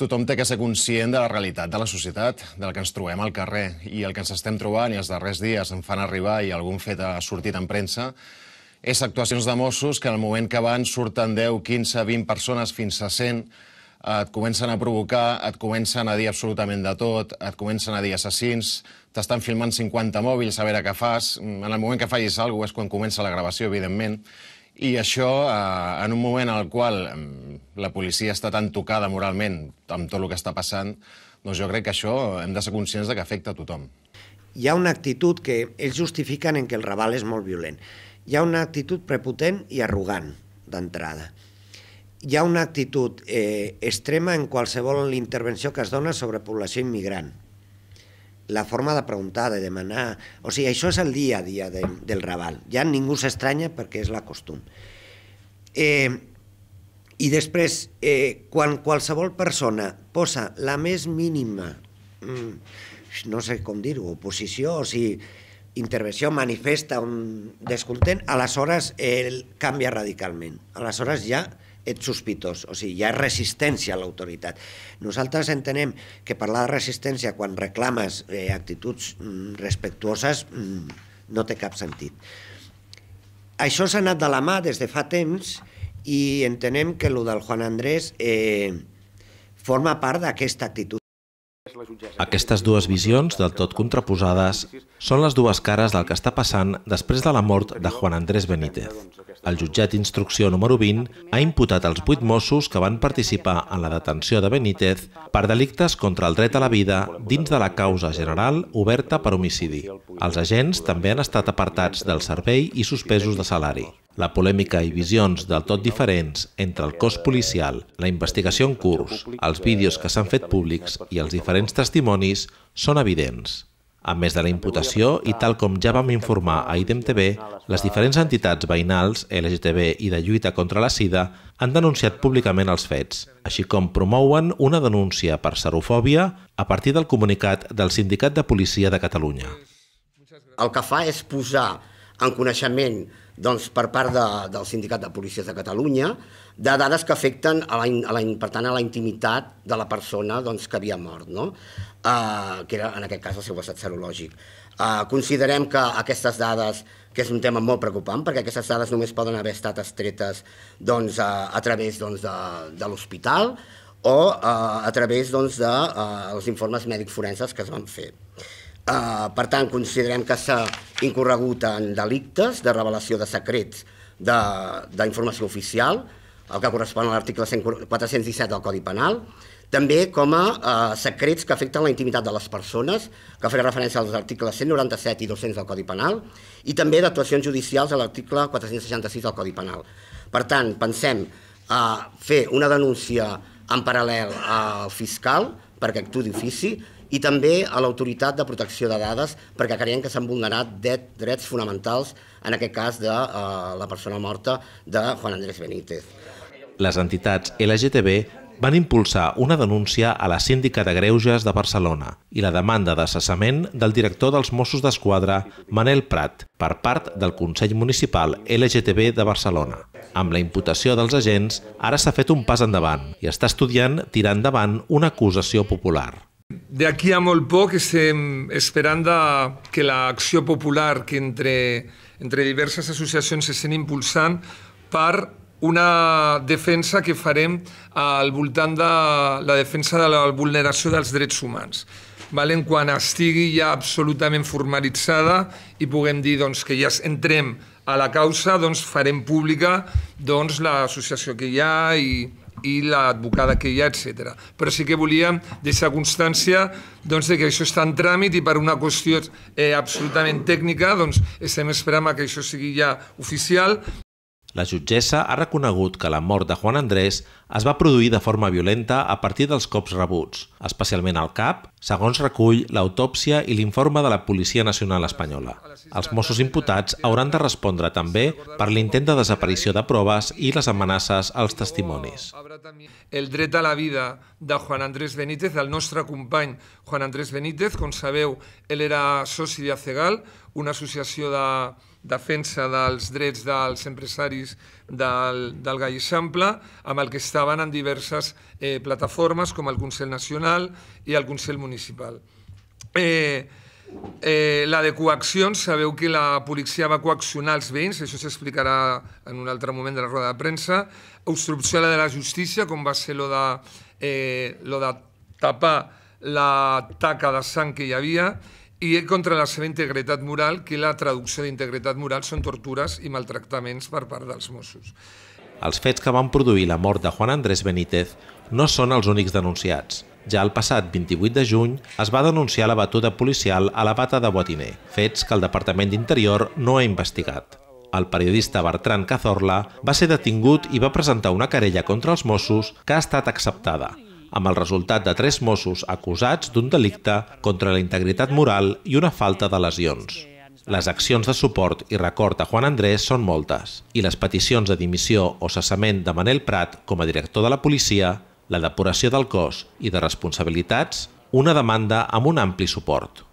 Tothom té que ser conscient de la realitat de la societat, del que ens trobem al carrer i el que ens estem trobant i els darrers dies en fan arribar i algun fet ha sortit en premsa, és actuacions de Mossos que al moment que van surten 10, 15, 20 persones fins a 100, et comencen a provocar, et comencen a dir absolutament de tot, et comencen a dir assassins, t'estan filmant 50 mòbils a veure què fas, en el moment que facis alguna cosa és quan comença la gravació, evidentment, i això, eh, en un moment en el qual mm, la policia està tan tocada moralment amb tot el que està passant, doncs jo crec que això hem de ser conscients de que afecta a tothom. Hi ha una actitud que ells justifiquen en que el Raval és molt violent. Hi ha una actitud prepotent i arrogant, d'entrada. Hi ha una actitud eh, extrema en qualsevol intervenció que es dona sobre població immigrant, la forma de preguntar, de demanar... O sigui, això és el dia a dia de, del Raval. Ja ningú s'estranya perquè és la costum. Eh, I després, eh, quan qualsevol persona posa la més mínima, mm, no sé com dir-ho, oposició, o sigui, intervenció, manifesta un descontent, aleshores eh, canvia radicalment. Aleshores ja ets sospitós, o sigui, hi ha resistència a l'autoritat. Nosaltres entenem que parlar de resistència quan reclames eh, actituds mm, respectuoses mm, no té cap sentit. Això s'ha anat de la mà des de fa temps i entenem que el del Juan Andrés eh, forma part d'aquesta actitud aquestes dues visions, del tot contraposades, són les dues cares del que està passant després de la mort de Juan Andrés Benítez. El jutjat d'instrucció número 20 ha imputat els vuit Mossos que van participar en la detenció de Benítez per delictes contra el dret a la vida dins de la causa general oberta per homicidi. Els agents també han estat apartats del servei i suspesos de salari la polèmica i visions del tot diferents entre el cos policial, la investigació en curs, els vídeos que s'han fet públics i els diferents testimonis són evidents. A més de la imputació, i tal com ja vam informar a TV, les diferents entitats veïnals, LGTB i de lluita contra la sida han denunciat públicament els fets, així com promouen una denúncia per serofòbia a partir del comunicat del Sindicat de Policia de Catalunya. El que fa és posar en coneixement doncs, per part de, del Sindicat de Policies de Catalunya de dades que afecten a la, a la, per tant, a la intimitat de la persona doncs, que havia mort, no? Uh, que era en aquest cas el seu estat serològic. Uh, considerem que aquestes dades, que és un tema molt preocupant, perquè aquestes dades només poden haver estat estretes doncs, a, a través doncs, de, de l'hospital o uh, a través dels doncs, de, uh, els informes mèdic forenses que es van fer. Eh, per tant, considerem que s'ha incorregut en delictes de revelació de secrets d'informació oficial, el que correspon a l'article 417 del Codi Penal, també com a eh, secrets que afecten la intimitat de les persones, que faré referència als articles 197 i 200 del Codi Penal, i també d'actuacions judicials a l'article 466 del Codi Penal. Per tant, pensem a eh, fer una denúncia en paral·lel al fiscal, perquè actuï d'ofici i també a l'autoritat de protecció de dades perquè creiem que s'han vulnerat drets fonamentals, en aquest cas de uh, la persona morta de Juan Andrés Benítez. Les entitats LGTB van impulsar una denúncia a la síndica de Greuges de Barcelona i la demanda de cessament del director dels Mossos d'Esquadra, Manel Prat, per part del Consell Municipal LGTB de Barcelona. Amb la imputació dels agents, ara s'ha fet un pas endavant i està estudiant tirar endavant una acusació popular. De aquí a molt poc estem esperant que l'acció popular que entre, entre diverses associacions sent impulsant per una defensa que farem al voltant de la defensa de la vulneració dels drets humans valen? quan estigui ja absolutament formalitzada i puguem dir doncs, que ja entrem a la causa, doncs farem pública doncs, l'associació que hi ha i, i l'advocada que hi ha, etc. Però sí que volíem deixar constància doncs, que això està en tràmit i per una qüestió eh, absolutament tècnica doncs, estem esperant que això sigui ja oficial la jutgessa ha reconegut que la mort de Juan Andrés es va produir de forma violenta a partir dels cops rebuts, especialment al cap, segons recull l'autòpsia i l'informe de la Policia Nacional Espanyola. Els Mossos imputats hauran de respondre també per l'intent de desaparició de proves i les amenaces als testimonis. El dret a la vida de Juan Andrés Benítez, el nostre company Juan Andrés Benítez, com sabeu, ell era soci de Acegal, una associació de defensa dels drets dels empresaris del, del Gai Eixample, amb el que estaven en diverses eh, plataformes com el Consell Nacional i el Consell Municipal. Eh, Eh, la de coaccions, sabeu que la policia va coaccionar els veïns, això s'explicarà en un altre moment de la roda de premsa, obstrucció a la de la justícia, com va ser lo de, eh, lo de tapar la taca de sang que hi havia, i contra la seva integritat moral, que la traducció d'integritat moral són tortures i maltractaments per part dels Mossos. Els fets que van produir la mort de Juan Andrés Benítez no són els únics denunciats. Ja el passat 28 de juny es va denunciar la batuda policial a la bata de Botiner, fets que el Departament d'Interior no ha investigat. El periodista Bertran Cazorla va ser detingut i va presentar una querella contra els Mossos que ha estat acceptada amb el resultat de tres Mossos acusats d'un delicte contra la integritat moral i una falta de lesions. Les accions de suport i record a Juan Andrés són moltes i les peticions de dimissió o cessament de Manel Prat com a director de la policia, la depuració del cos i de responsabilitats, una demanda amb un ampli suport.